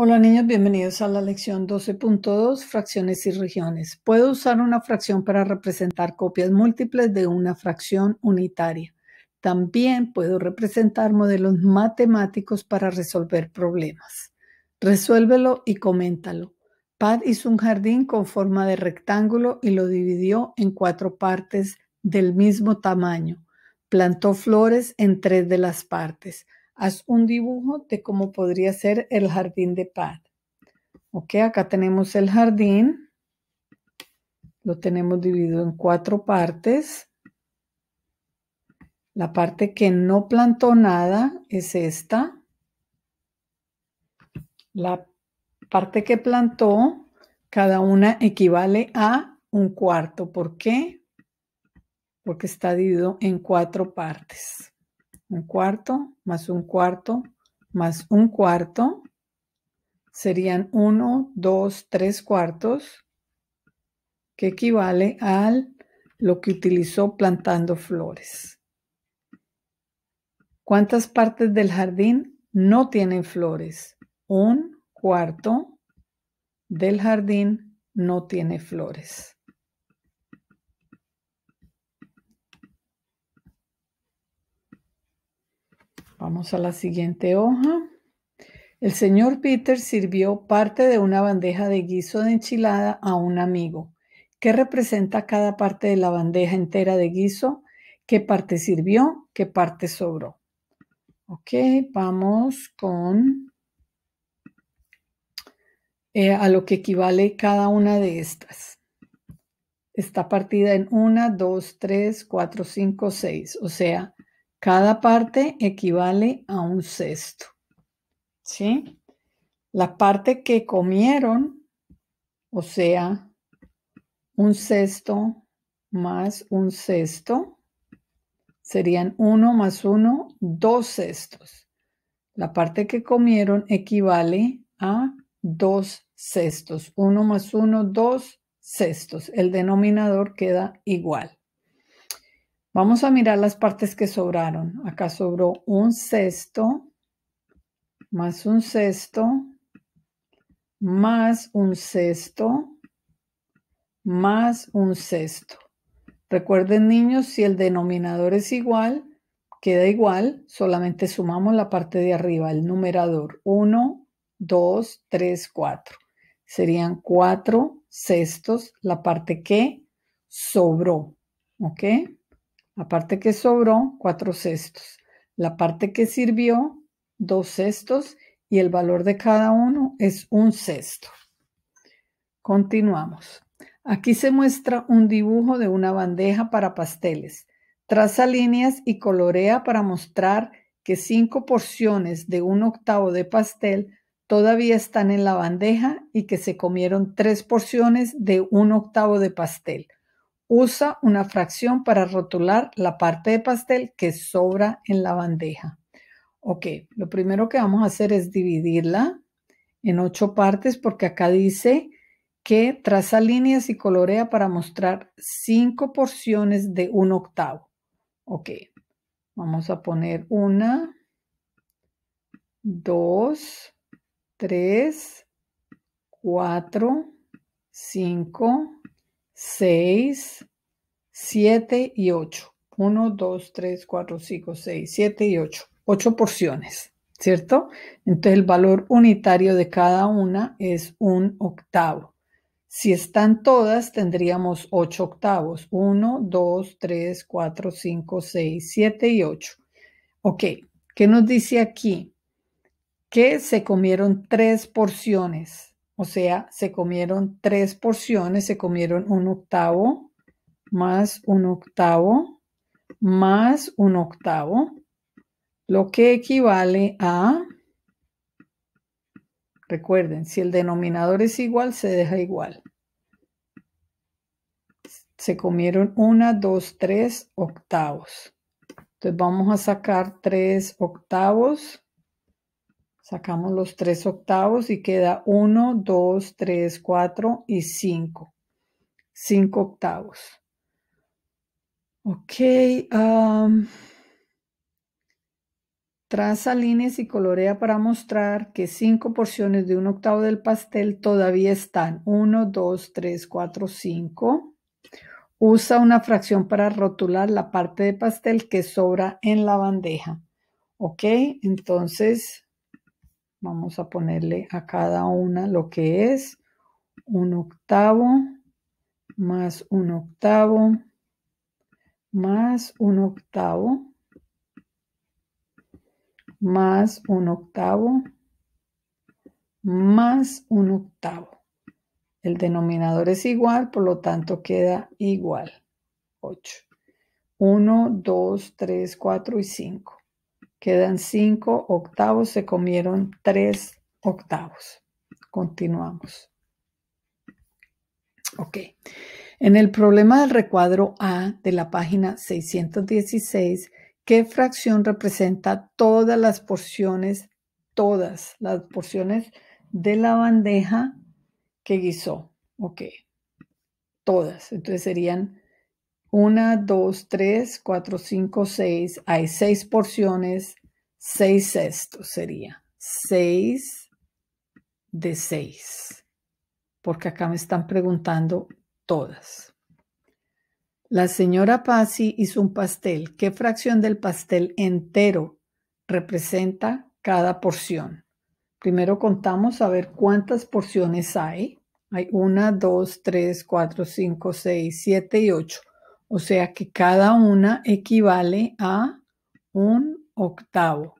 Hola niños, bienvenidos a la lección 12.2, fracciones y regiones. Puedo usar una fracción para representar copias múltiples de una fracción unitaria. También puedo representar modelos matemáticos para resolver problemas. Resuélvelo y coméntalo. Pat hizo un jardín con forma de rectángulo y lo dividió en cuatro partes del mismo tamaño. Plantó flores en tres de las partes haz un dibujo de cómo podría ser el jardín de paz. Ok, acá tenemos el jardín. Lo tenemos dividido en cuatro partes. La parte que no plantó nada es esta. La parte que plantó, cada una equivale a un cuarto. ¿Por qué? Porque está dividido en cuatro partes. Un cuarto más un cuarto más un cuarto serían uno, dos, tres cuartos, que equivale a lo que utilizó plantando flores. ¿Cuántas partes del jardín no tienen flores? Un cuarto del jardín no tiene flores. Vamos a la siguiente hoja. El señor Peter sirvió parte de una bandeja de guiso de enchilada a un amigo. ¿Qué representa cada parte de la bandeja entera de guiso? ¿Qué parte sirvió? ¿Qué parte sobró? Ok, vamos con eh, a lo que equivale cada una de estas. Está partida en una, dos, tres, cuatro, 5, seis, O sea, cada parte equivale a un cesto. ¿Sí? La parte que comieron, o sea, un cesto más un cesto, serían uno más uno, dos cestos. La parte que comieron equivale a dos cestos. Uno más uno, dos cestos. El denominador queda igual. Vamos a mirar las partes que sobraron. Acá sobró un sexto, más un sexto, más un sexto, más un sexto. Recuerden niños, si el denominador es igual, queda igual, solamente sumamos la parte de arriba, el numerador 1, 2, 3, 4. Serían 4 sextos, la parte que sobró. ¿Ok? La parte que sobró, cuatro cestos. La parte que sirvió, dos cestos. Y el valor de cada uno es un cesto. Continuamos. Aquí se muestra un dibujo de una bandeja para pasteles. Traza líneas y colorea para mostrar que cinco porciones de un octavo de pastel todavía están en la bandeja y que se comieron tres porciones de un octavo de pastel. Usa una fracción para rotular la parte de pastel que sobra en la bandeja. Ok, lo primero que vamos a hacer es dividirla en ocho partes porque acá dice que traza líneas y colorea para mostrar cinco porciones de un octavo. Ok, vamos a poner una, dos, tres, cuatro, cinco, 6, 7 y 8. 1, 2, 3, 4, 5, 6, 7 y 8. 8 porciones, ¿cierto? Entonces el valor unitario de cada una es un octavo. Si están todas, tendríamos 8 octavos. 1, 2, 3, 4, 5, 6, 7 y 8. Ok, ¿qué nos dice aquí? Que se comieron 3 porciones o sea, se comieron tres porciones, se comieron un octavo, más un octavo, más un octavo, lo que equivale a, recuerden, si el denominador es igual, se deja igual. Se comieron una, dos, tres octavos. Entonces vamos a sacar tres octavos Sacamos los tres octavos y queda 1, 2, 3, 4 y 5. 5 octavos. Ok. Um, traza líneas y colorea para mostrar que cinco porciones de un octavo del pastel todavía están. 1, 2, 3, 4, 5. Usa una fracción para rotular la parte de pastel que sobra en la bandeja. Ok, entonces Vamos a ponerle a cada una lo que es un octavo más un octavo más un octavo más un octavo más un octavo. El denominador es igual, por lo tanto queda igual. 8. 1, 2, 3, 4 y 5. Quedan cinco octavos, se comieron tres octavos. Continuamos. Ok. En el problema del recuadro A de la página 616, ¿qué fracción representa todas las porciones, todas las porciones de la bandeja que guisó? Ok, todas. Entonces serían 1, 2, 3, 4, 5, 6. Hay 6 porciones. 6 esto sería. 6 de 6. Porque acá me están preguntando todas. La señora Pasi hizo un pastel. ¿Qué fracción del pastel entero representa cada porción? Primero contamos a ver cuántas porciones hay. Hay 1, 2, 3, 4, 5, 6, 7 y 8. O sea que cada una equivale a un octavo.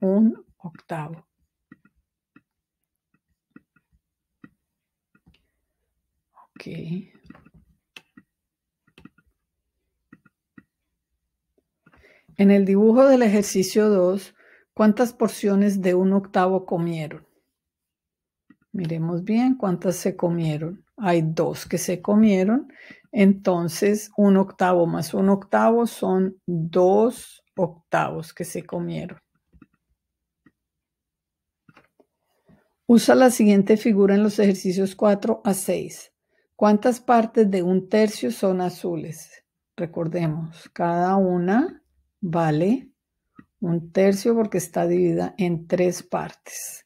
Un octavo. Ok. En el dibujo del ejercicio 2, ¿cuántas porciones de un octavo comieron? Miremos bien cuántas se comieron. Hay dos que se comieron entonces, un octavo más un octavo son dos octavos que se comieron. Usa la siguiente figura en los ejercicios 4 a 6. ¿Cuántas partes de un tercio son azules? Recordemos, cada una vale un tercio porque está dividida en tres partes.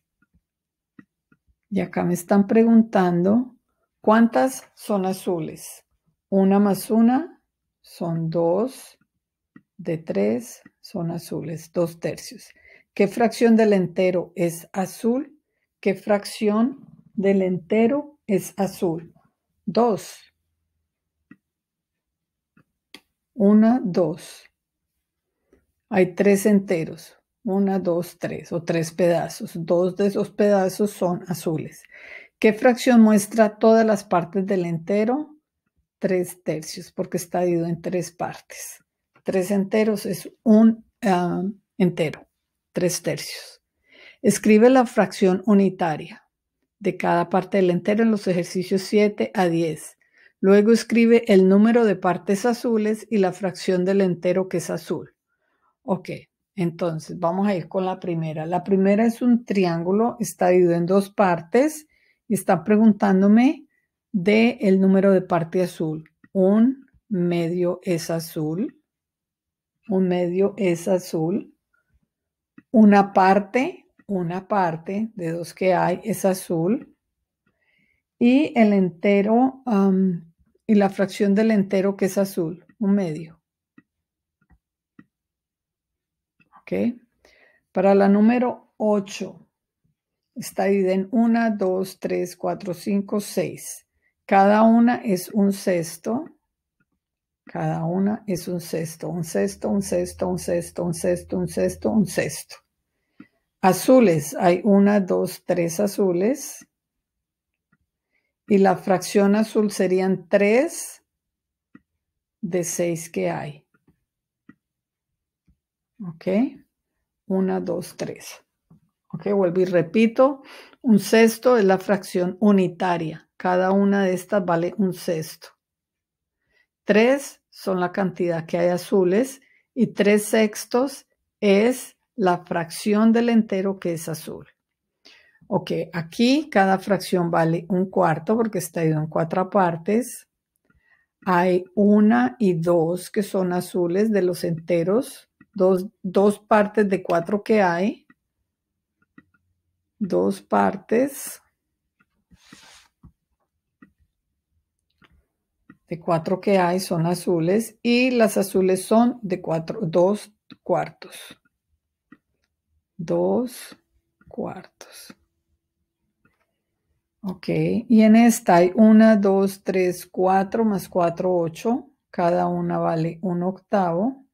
Y acá me están preguntando, ¿cuántas son azules? Una más una son dos, de tres son azules, dos tercios. ¿Qué fracción del entero es azul? ¿Qué fracción del entero es azul? Dos. Una, dos. Hay tres enteros. Una, dos, tres o tres pedazos. Dos de esos pedazos son azules. ¿Qué fracción muestra todas las partes del entero? tres tercios, porque está dividido en tres partes. Tres enteros es un ah, entero, tres tercios. Escribe la fracción unitaria de cada parte del entero en los ejercicios 7 a 10. Luego escribe el número de partes azules y la fracción del entero que es azul. Ok, entonces vamos a ir con la primera. La primera es un triángulo, está dividido en dos partes y está preguntándome de el número de parte azul. Un medio es azul, un medio es azul, una parte, una parte de dos que hay es azul y el entero y la fracción del entero que es azul, un medio. ¿Ok? Para la número 8, está dividida en 1, 2, 3, 4, 5, 6. Cada una es un cesto. Cada una es un cesto, un cesto, un cesto, un cesto, un cesto, un cesto, un cesto. Azules, hay una, dos, tres azules. Y la fracción azul serían tres de seis que hay. ¿Ok? Una, dos, tres. Ok, vuelvo y repito, un sexto es la fracción unitaria. Cada una de estas vale un sexto. Tres son la cantidad que hay azules y tres sextos es la fracción del entero que es azul. Ok, aquí cada fracción vale un cuarto porque está ido en cuatro partes. Hay una y dos que son azules de los enteros, dos, dos partes de cuatro que hay dos partes de cuatro que hay son azules y las azules son de cuatro, dos cuartos. Dos cuartos. Ok, y en esta hay una, dos, tres, cuatro, más cuatro, ocho. Cada una vale un octavo.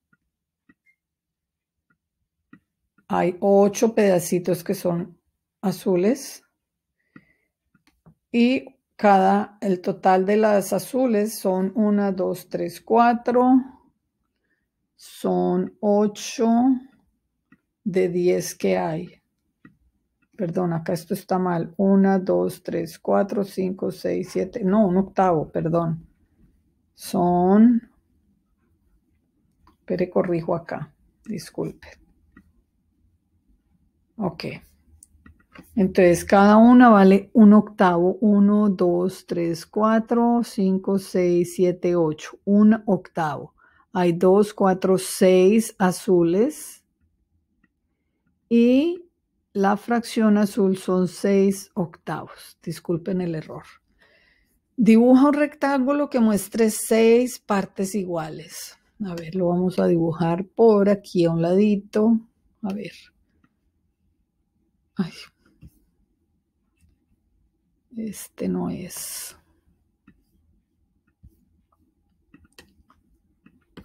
Hay ocho pedacitos que son azules y cada, el total de las azules son 1, 2, 3, 4, son 8 de 10 que hay. Perdón, acá esto está mal. 1, 2, 3, 4, 5, 6, 7. No, un octavo, perdón. Son... Pero corrijo acá. Disculpe. Ok. Entonces, cada una vale un octavo. 1, 2, 3, 4, 5, 6, 7, 8. Un octavo. Hay 2, 4, 6 azules. Y la fracción azul son 6 octavos. Disculpen el error. Dibuja un rectángulo que muestre 6 partes iguales. A ver, lo vamos a dibujar por aquí a un ladito. A ver. Ay, este no es.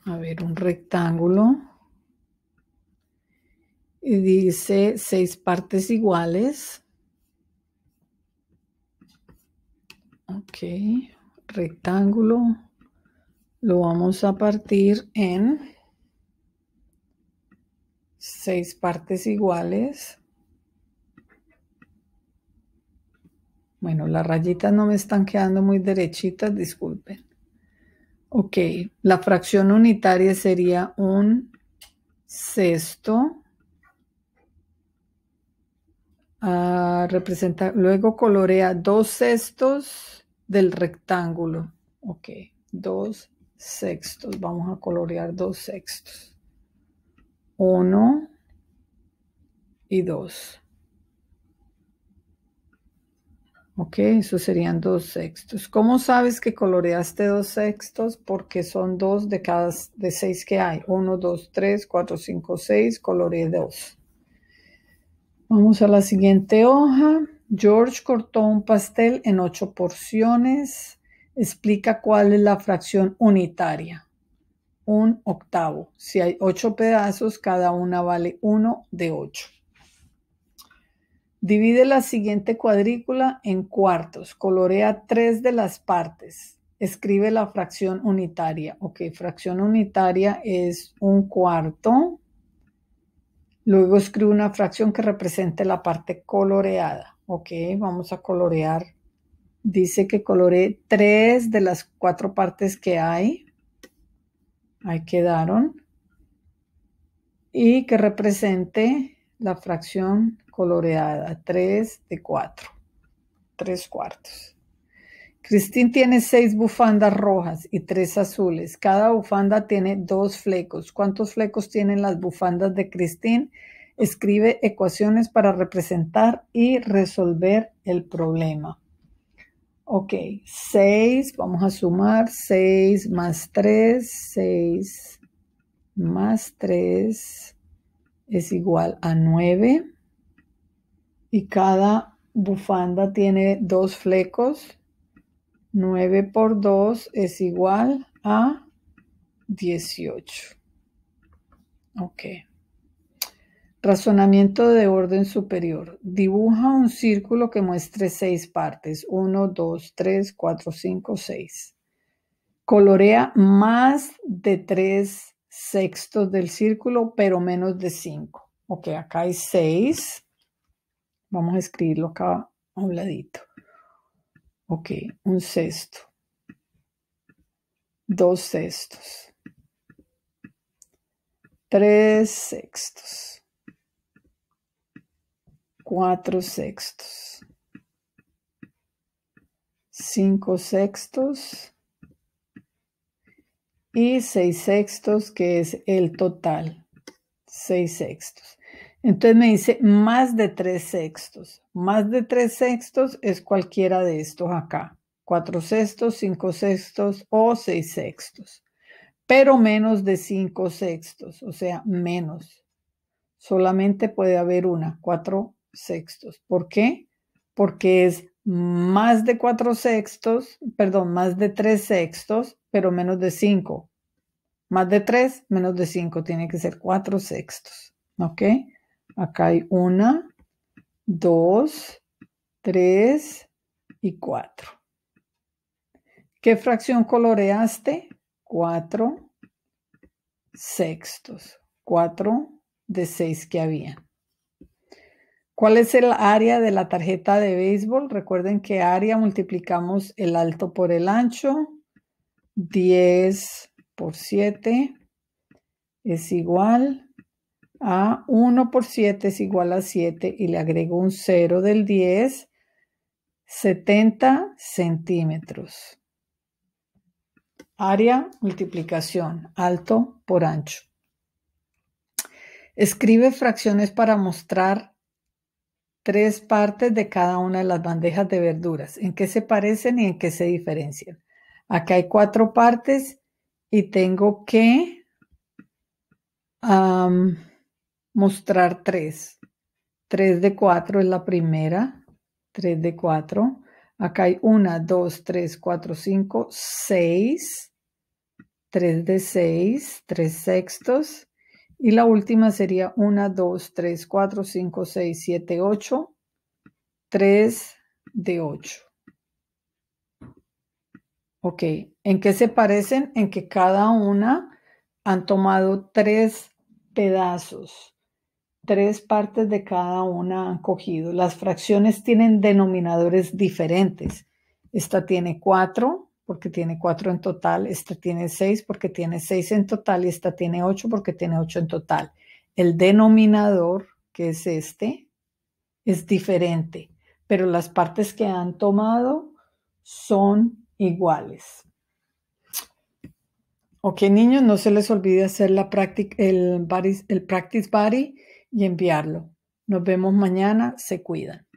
A ver, un rectángulo. Y dice seis partes iguales. Ok, rectángulo. Lo vamos a partir en seis partes iguales. Bueno, las rayitas no me están quedando muy derechitas, disculpen. Ok, la fracción unitaria sería un sexto. Ah, luego colorea dos sextos del rectángulo. Ok, dos sextos. Vamos a colorear dos sextos. Uno y dos. Ok, eso serían dos sextos. ¿Cómo sabes que coloreaste dos sextos? Porque son dos de cada de seis que hay. Uno, dos, tres, cuatro, cinco, seis. Coloreé dos. Vamos a la siguiente hoja. George cortó un pastel en ocho porciones. Explica cuál es la fracción unitaria. Un octavo. Si hay ocho pedazos, cada una vale uno de ocho. Divide la siguiente cuadrícula en cuartos, colorea tres de las partes, escribe la fracción unitaria. Ok, fracción unitaria es un cuarto. Luego escribe una fracción que represente la parte coloreada. Ok, vamos a colorear. Dice que coloreé tres de las cuatro partes que hay. Ahí quedaron. Y que represente la fracción coloreada, 3 de 4, 3 cuartos. Christine tiene 6 bufandas rojas y 3 azules. Cada bufanda tiene 2 flecos. ¿Cuántos flecos tienen las bufandas de Christine? Escribe ecuaciones para representar y resolver el problema. Ok, 6, vamos a sumar 6 más 3, 6 más 3 es igual a 9 y cada bufanda tiene dos flecos. 9 por 2 es igual a 18. Ok. Razonamiento de orden superior. Dibuja un círculo que muestre seis partes. 1, 2, 3, 4, 5, 6. Colorea más de tres sextos del círculo, pero menos de cinco. Ok, acá hay seis. Vamos a escribirlo acá a un ladito. Ok, un sexto. Dos sextos. Tres sextos. Cuatro sextos. Cinco sextos y seis sextos, que es el total. Seis sextos. Entonces me dice más de tres sextos. Más de tres sextos es cualquiera de estos acá. Cuatro sextos, cinco sextos o seis sextos. Pero menos de cinco sextos, o sea, menos. Solamente puede haber una, cuatro sextos. ¿Por qué? Porque es más de 4 sextos, perdón, más de 3 sextos, pero menos de 5. Más de 3, menos de 5, tiene que ser 4 sextos. ¿Ok? Acá hay 1, 2, 3 y 4. ¿Qué fracción coloreaste? 4 sextos. 4 de 6 que había. ¿Cuál es el área de la tarjeta de béisbol? Recuerden que área multiplicamos el alto por el ancho. 10 por 7 es igual a 1 por 7 es igual a 7 y le agrego un 0 del 10, 70 centímetros. Área multiplicación, alto por ancho. Escribe fracciones para mostrar tres partes de cada una de las bandejas de verduras. ¿En qué se parecen y en qué se diferencian? Acá hay cuatro partes y tengo que mostrar tres. Tres de cuatro es la primera. Tres de cuatro. Acá hay una, dos, tres, cuatro, cinco, seis. Tres de seis, tres sextos. Y la última sería 1, 2, 3, 4, 5, 6, 7, 8. 3 de 8. Ok, ¿en qué se parecen? En que cada una han tomado tres pedazos, tres partes de cada una han cogido. Las fracciones tienen denominadores diferentes. Esta tiene 4, porque tiene cuatro en total, esta tiene seis porque tiene seis en total y esta tiene ocho porque tiene ocho en total. El denominador, que es este, es diferente, pero las partes que han tomado son iguales. Ok, niños, no se les olvide hacer la el, el practice body y enviarlo. Nos vemos mañana, se cuidan.